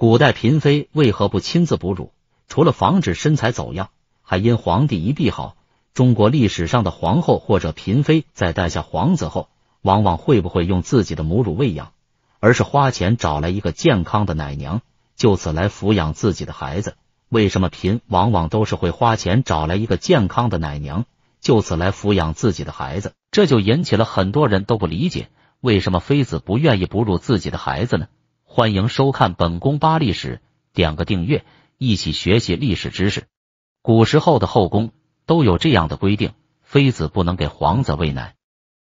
古代嫔妃为何不亲自哺乳？除了防止身材走样，还因皇帝一臂好。中国历史上的皇后或者嫔妃在诞下皇子后，往往会不会用自己的母乳喂养，而是花钱找来一个健康的奶娘，就此来抚养自己的孩子？为什么嫔往往都是会花钱找来一个健康的奶娘，就此来抚养自己的孩子？这就引起了很多人都不理解，为什么妃子不愿意哺乳自己的孩子呢？欢迎收看本宫八历史，点个订阅，一起学习历史知识。古时候的后宫都有这样的规定，妃子不能给皇子喂奶。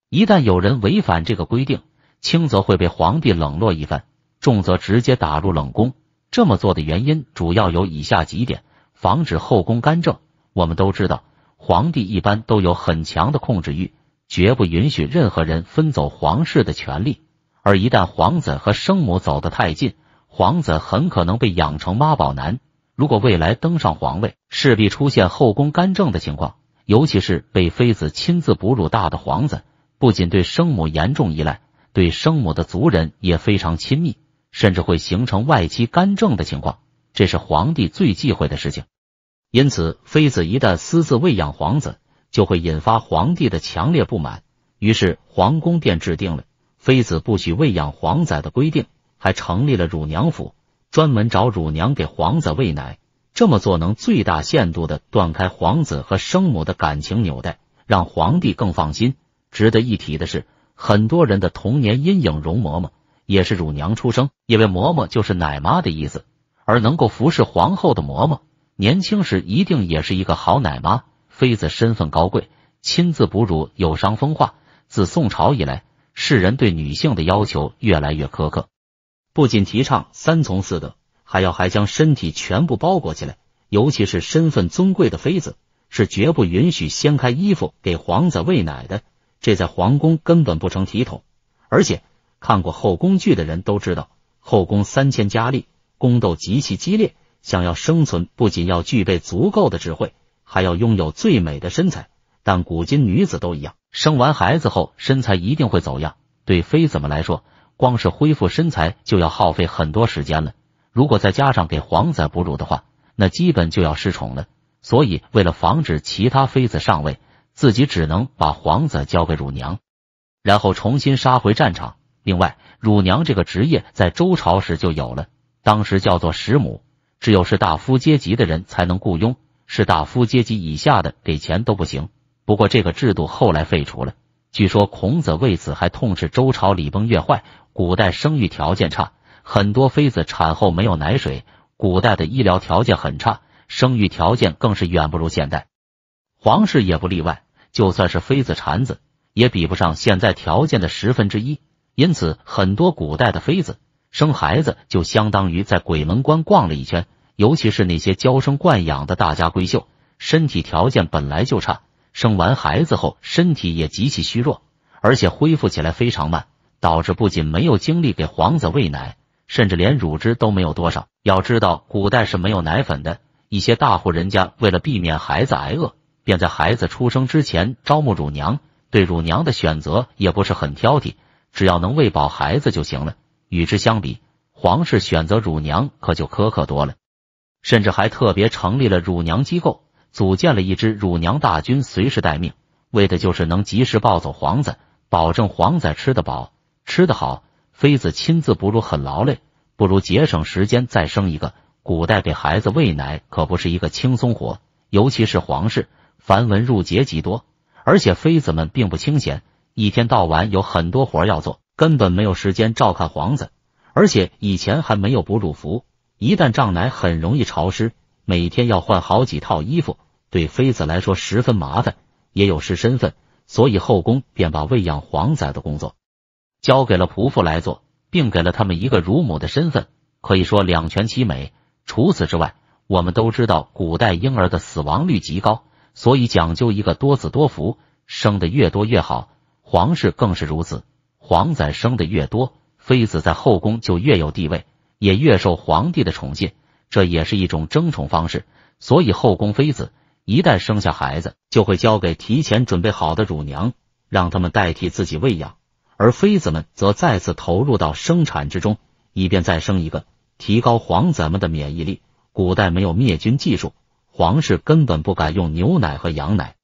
一旦有人违反这个规定，轻则会被皇帝冷落一番，重则直接打入冷宫。这么做的原因主要有以下几点：防止后宫干政。我们都知道，皇帝一般都有很强的控制欲，绝不允许任何人分走皇室的权利。而一旦皇子和生母走得太近，皇子很可能被养成妈宝男。如果未来登上皇位，势必出现后宫干政的情况。尤其是被妃子亲自哺乳大的皇子，不仅对生母严重依赖，对生母的族人也非常亲密，甚至会形成外戚干政的情况。这是皇帝最忌讳的事情。因此，妃子一旦私自喂养皇子，就会引发皇帝的强烈不满。于是，皇宫便制定了。妃子不许喂养皇仔的规定，还成立了乳娘府，专门找乳娘给皇子喂奶。这么做能最大限度的断开皇子和生母的感情纽带，让皇帝更放心。值得一提的是，很多人的童年阴影，容嬷嬷也是乳娘出生，因为嬷嬷就是奶妈的意思。而能够服侍皇后的嬷嬷，年轻时一定也是一个好奶妈。妃子身份高贵，亲自哺乳有伤风化。自宋朝以来。世人对女性的要求越来越苛刻，不仅提倡三从四德，还要还将身体全部包裹起来。尤其是身份尊贵的妃子，是绝不允许掀开衣服给皇子喂奶的，这在皇宫根本不成体统。而且看过后宫剧的人都知道，后宫三千佳丽，宫斗极其激烈，想要生存，不仅要具备足够的智慧，还要拥有最美的身材。但古今女子都一样，生完孩子后身材一定会走样。对妃子们来说，光是恢复身材就要耗费很多时间了。如果再加上给皇子哺乳的话，那基本就要失宠了。所以，为了防止其他妃子上位，自己只能把皇子交给乳娘，然后重新杀回战场。另外，乳娘这个职业在周朝时就有了，当时叫做食母，只有是大夫阶级的人才能雇佣，是大夫阶级以下的给钱都不行。不过这个制度后来废除了。据说孔子为此还痛斥周朝礼崩乐坏。古代生育条件差，很多妃子产后没有奶水。古代的医疗条件很差，生育条件更是远不如现代。皇室也不例外。就算是妃子产子，也比不上现在条件的十分之一。因此，很多古代的妃子生孩子就相当于在鬼门关逛了一圈。尤其是那些娇生惯养的大家闺秀，身体条件本来就差。生完孩子后，身体也极其虚弱，而且恢复起来非常慢，导致不仅没有精力给皇子喂奶，甚至连乳汁都没有多少。要知道，古代是没有奶粉的，一些大户人家为了避免孩子挨饿，便在孩子出生之前招募乳娘，对乳娘的选择也不是很挑剔，只要能喂饱孩子就行了。与之相比，皇室选择乳娘可就苛刻多了，甚至还特别成立了乳娘机构。组建了一支乳娘大军，随时待命，为的就是能及时抱走皇子，保证皇子吃得饱，吃得好。妃子亲自哺乳很劳累，不如节省时间再生一个。古代给孩子喂奶可不是一个轻松活，尤其是皇室繁文缛节极多，而且妃子们并不清闲，一天到晚有很多活要做，根本没有时间照看皇子。而且以前还没有哺乳服，一旦胀奶很容易潮湿。每天要换好几套衣服，对妃子来说十分麻烦，也有失身份，所以后宫便把喂养皇仔的工作交给了仆妇来做，并给了他们一个乳母的身份，可以说两全其美。除此之外，我们都知道古代婴儿的死亡率极高，所以讲究一个多子多福，生的越多越好。皇室更是如此，皇仔生的越多，妃子在后宫就越有地位，也越受皇帝的宠信。这也是一种争宠方式，所以后宫妃子一旦生下孩子，就会交给提前准备好的乳娘，让他们代替自己喂养，而妃子们则再次投入到生产之中，以便再生一个，提高皇子们的免疫力。古代没有灭菌技术，皇室根本不敢用牛奶和羊奶，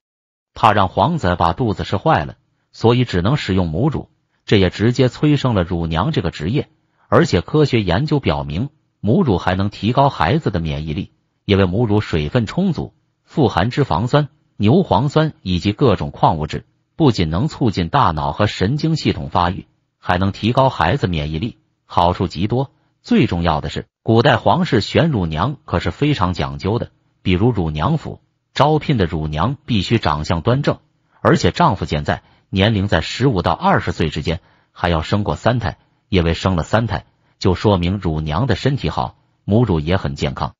怕让皇子把肚子吃坏了，所以只能使用母乳，这也直接催生了乳娘这个职业。而且科学研究表明。母乳还能提高孩子的免疫力，因为母乳水分充足，富含脂肪酸、牛磺酸以及各种矿物质，不仅能促进大脑和神经系统发育，还能提高孩子免疫力，好处极多。最重要的是，古代皇室选乳娘可是非常讲究的，比如乳娘府招聘的乳娘必须长相端正，而且丈夫健在，年龄在十五到二十岁之间，还要生过三胎，因为生了三胎。就说明乳娘的身体好，母乳也很健康。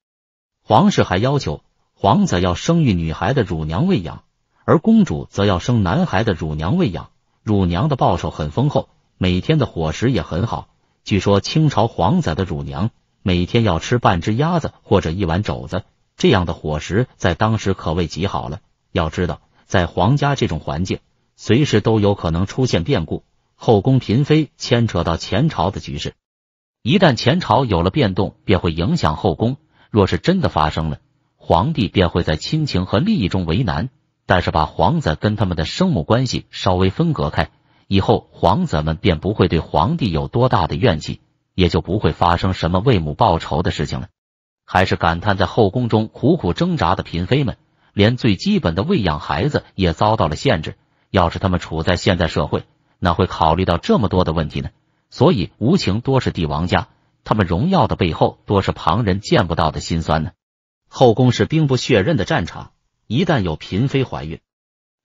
皇室还要求皇子要生育女孩的乳娘喂养，而公主则要生男孩的乳娘喂养。乳娘的报酬很丰厚，每天的伙食也很好。据说清朝皇子的乳娘每天要吃半只鸭子或者一碗肘子，这样的伙食在当时可谓极好了。要知道，在皇家这种环境，随时都有可能出现变故，后宫嫔妃牵扯到前朝的局势。一旦前朝有了变动，便会影响后宫。若是真的发生了，皇帝便会在亲情和利益中为难。但是把皇子跟他们的生母关系稍微分隔开，以后皇子们便不会对皇帝有多大的怨气，也就不会发生什么为母报仇的事情了。还是感叹在后宫中苦苦挣扎的嫔妃们，连最基本的喂养孩子也遭到了限制。要是他们处在现代社会，哪会考虑到这么多的问题呢？所以无情多是帝王家，他们荣耀的背后多是旁人见不到的辛酸呢。后宫是兵不血刃的战场，一旦有嫔妃怀孕，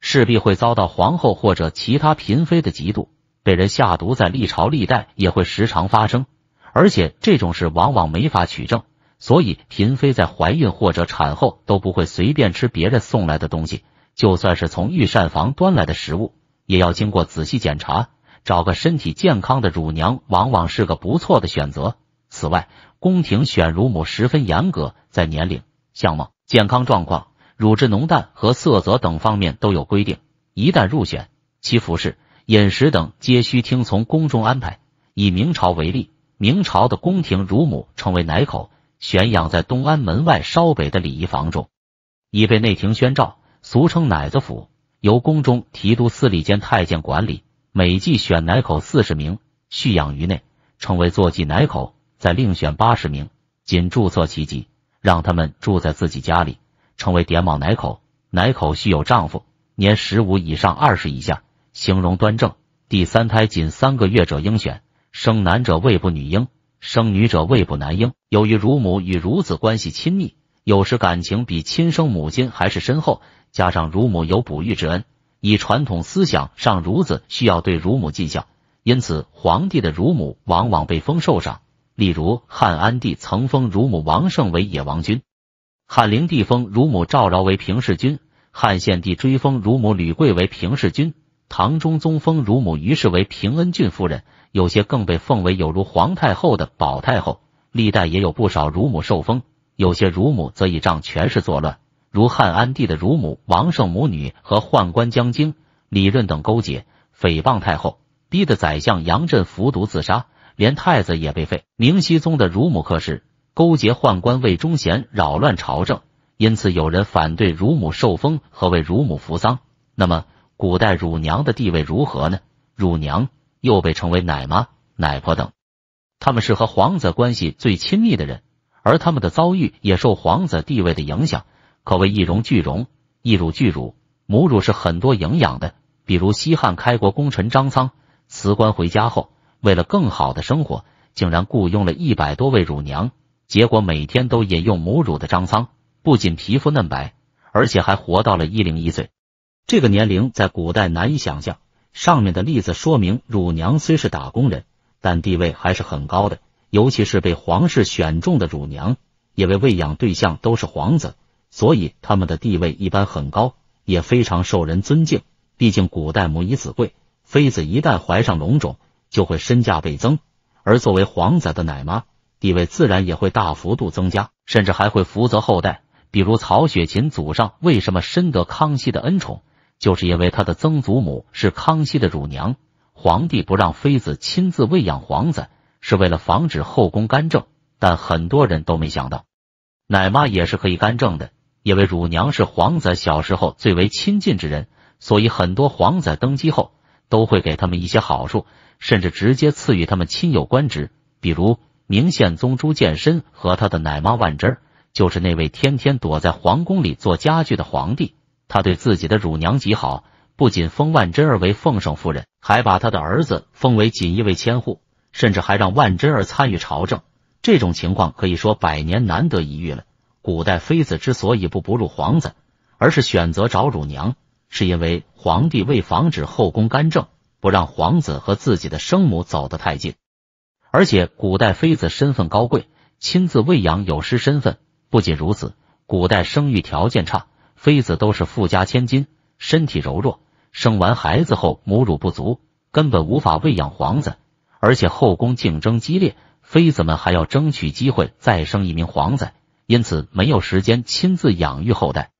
势必会遭到皇后或者其他嫔妃的嫉妒，被人下毒。在历朝历代也会时常发生，而且这种事往往没法取证，所以嫔妃在怀孕或者产后都不会随便吃别人送来的东西，就算是从御膳房端来的食物，也要经过仔细检查。找个身体健康的乳娘，往往是个不错的选择。此外，宫廷选乳母十分严格，在年龄、相貌、健康状况、乳汁浓淡和色泽等方面都有规定。一旦入选，其服饰、饮食等皆需听从宫中安排。以明朝为例，明朝的宫廷乳母称为奶口，选养在东安门外稍北的礼仪房中，已被内廷宣召，俗称奶子府，由宫中提督司礼监太监管理。每季选奶口四十名，蓄养于内，成为坐骑奶口；再另选八十名，仅注册其籍，让他们住在自己家里，成为点卯奶口。奶口须有丈夫，年十五以上二十以下，形容端正。第三胎仅三个月者应选，生男者未卜女婴，生女者未卜男婴。由于乳母与乳子关系亲密，有时感情比亲生母亲还是深厚，加上乳母有哺育之恩。以传统思想，上孺子需要对乳母尽孝，因此皇帝的乳母往往被封寿赏。例如，汉安帝曾封乳母王圣为野王君，汉灵帝封乳母赵尧为平氏君，汉献帝追封乳母吕贵为平氏君，唐中宗封乳母于氏为平恩郡夫人。有些更被奉为有如皇太后的保太后。历代也有不少乳母受封，有些乳母则倚仗权势作乱。如汉安帝的乳母王圣母女和宦官江京、李润等勾结，诽谤太后，逼得宰相杨震服毒自杀，连太子也被废。明熹宗的乳母客氏勾结宦官魏忠贤，扰乱朝政，因此有人反对乳母受封和为乳母扶丧。那么，古代乳娘的地位如何呢？乳娘又被称为奶妈、奶婆等，他们是和皇子关系最亲密的人，而他们的遭遇也受皇子地位的影响。可谓一荣俱荣，一辱俱辱。母乳是很多营养的，比如西汉开国功臣张苍辞官回家后，为了更好的生活，竟然雇佣了一百多位乳娘，结果每天都饮用母乳的张苍，不仅皮肤嫩白，而且还活到了一零一岁。这个年龄在古代难以想象。上面的例子说明，乳娘虽是打工人，但地位还是很高的，尤其是被皇室选中的乳娘，因为喂养对象都是皇子。所以他们的地位一般很高，也非常受人尊敬。毕竟古代母以子贵，妃子一旦怀上龙种，就会身价倍增，而作为皇子的奶妈，地位自然也会大幅度增加，甚至还会福泽后代。比如曹雪芹祖上为什么深得康熙的恩宠，就是因为他的曾祖母是康熙的乳娘。皇帝不让妃子亲自喂养皇子，是为了防止后宫干政，但很多人都没想到，奶妈也是可以干政的。因为乳娘是皇子小时候最为亲近之人，所以很多皇子登基后都会给他们一些好处，甚至直接赐予他们亲友官职。比如明宪宗朱见深和他的奶妈万贞儿，就是那位天天躲在皇宫里做家具的皇帝。他对自己的乳娘极好，不仅封万贞儿为奉圣夫人，还把他的儿子封为锦衣卫千户，甚至还让万贞儿参与朝政。这种情况可以说百年难得一遇了。古代妃子之所以不哺乳皇子，而是选择找乳娘，是因为皇帝为防止后宫干政，不让皇子和自己的生母走得太近。而且，古代妃子身份高贵，亲自喂养有失身份。不仅如此，古代生育条件差，妃子都是富家千金，身体柔弱，生完孩子后母乳不足，根本无法喂养皇子。而且，后宫竞争激烈，妃子们还要争取机会再生一名皇子。因此，没有时间亲自养育后代。